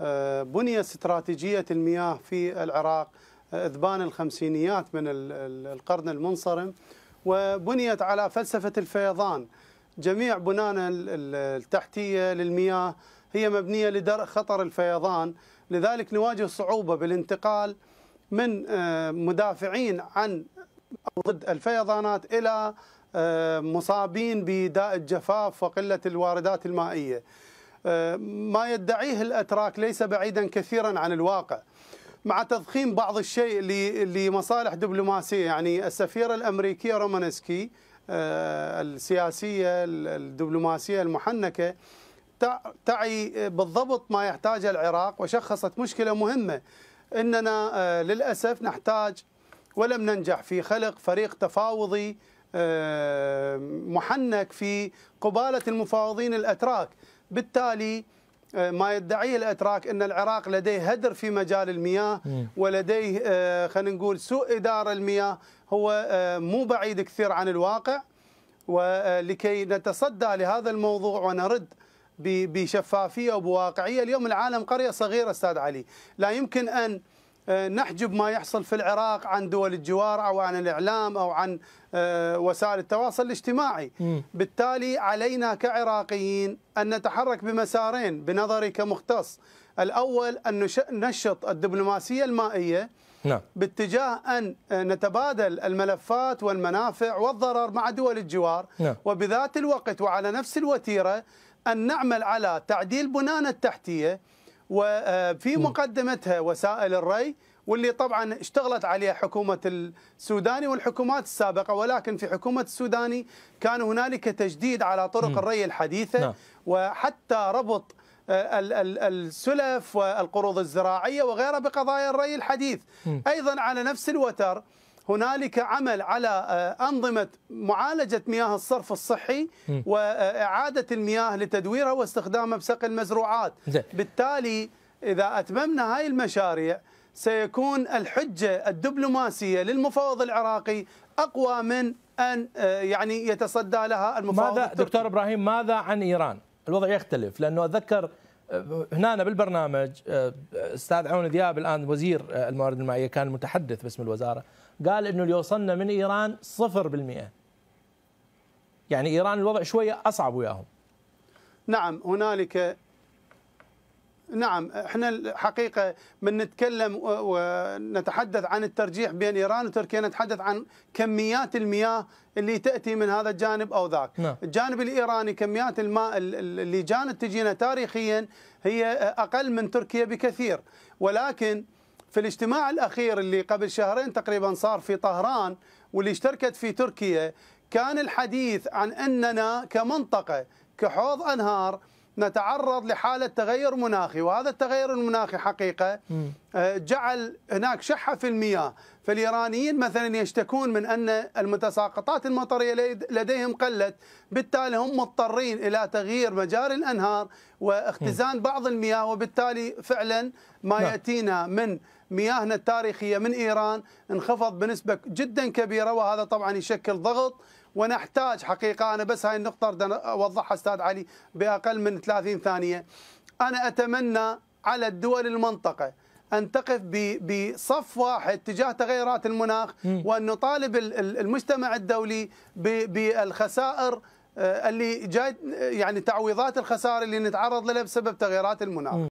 آه، بنية استراتيجية المياه في العراق آه، إذبان الخمسينيات من القرن المنصرم وبنيت على فلسفة الفيضان جميع بنانا التحتية للمياه هي مبنية لدرء خطر الفيضان لذلك نواجه صعوبة بالانتقال من آه، مدافعين عن ضد الفيضانات إلى مصابين بداء الجفاف وقلة الواردات المائية ما يدعيه الأتراك ليس بعيدا كثيرا عن الواقع مع تضخيم بعض الشيء لمصالح دبلوماسية يعني السفيرة الأمريكية رومانسكي آه، السياسية الدبلوماسية المحنكة تعي بالضبط ما يحتاجه العراق وشخصت مشكلة مهمة أننا آه، للأسف نحتاج ولم ننجح في خلق فريق تفاوضي آه، محنك في قبالة المفاوضين الأتراك بالتالي آه، ما يدعيه الاتراك ان العراق لديه هدر في مجال المياه ولديه آه، خلينا نقول سوء اداره المياه هو آه، مو بعيد كثير عن الواقع ولكي نتصدى لهذا الموضوع ونرد بشفافيه وبواقعيه اليوم العالم قريه صغيره استاذ علي لا يمكن ان آه، نحجب ما يحصل في العراق عن دول الجوار او عن الاعلام او عن آه، وسائل التواصل الاجتماعي بالتالي علينا كعراقيين ان نتحرك بمسارين بنظري كمختص الاول ان نشط الدبلوماسيه المائيه نعم. باتجاه أن آه، نتبادل الملفات والمنافع والضرر مع دول الجوار نعم. وبذات الوقت وعلى نفس الوتيرة أن نعمل على تعديل بنانا التحتية وفي مقدمتها وسائل الري واللي طبعا اشتغلت عليها حكومة السوداني والحكومات السابقة ولكن في حكومة السوداني كان هنالك تجديد على طرق الري الحديثة نعم. وحتى ربط السلف والقروض الزراعية وغيرها بقضايا الري الحديث أيضا على نفس الوتر هنالك عمل على آه، أنظمة معالجة مياه الصرف الصحي وإعادة المياه لتدويرها واستخدامها بسق المزروعات بالتالي إذا أتممنا هذه المشاريع سيكون الحجة الدبلوماسية للمفاوض العراقي أقوى من أن آه، يعني يتصدى لها المفاوض ماذا دكتور إبراهيم ماذا عن إيران؟ الوضع يختلف لأنه أتذكر هنا بالبرنامج آه، استاذ عون ذياب الان وزير آه، الموارد المائيه كان متحدث باسم الوزاره قال انه اللي وصلنا من ايران 0% يعني ايران الوضع شويه اصعب وياهم نعم هنالك نعم احنا الحقيقه من نتكلم ونتحدث عن الترجيح بين ايران وتركيا نتحدث عن كميات المياه اللي تاتي من هذا الجانب او ذاك نعم. الجانب الايراني كميات الماء اللي جانت تجينا تاريخيا هي اقل من تركيا بكثير ولكن في الاجتماع الاخير اللي قبل شهرين تقريبا صار في طهران واللي اشتركت في تركيا كان الحديث عن اننا كمنطقه كحوض انهار نتعرض لحالة تغير مناخي وهذا التغير المناخي حقيقة آه، جعل هناك شحة في المياه فالإيرانيين مثلا يشتكون من أن المتساقطات المطرية لديهم قلت بالتالي هم مضطرين إلى تغيير مجاري الأنهار واختزان بعض المياه وبالتالي فعلا ما نعم. يأتينا من مياهنا التاريخية من إيران انخفض بنسبة جدا كبيرة وهذا طبعا يشكل ضغط ونحتاج حقيقة أنا بس هاي النقطة أريد أوضحها أستاذ علي بأقل من 30 ثانية أنا أتمنى على الدول المنطقة أن تقف بصف واحد تجاه تغيرات المناخ وأن نطالب المجتمع الدولي بالخسائر آه، اللي جاي يعني تعويضات الخسائر اللي نتعرض لها بسبب تغيرات المناخ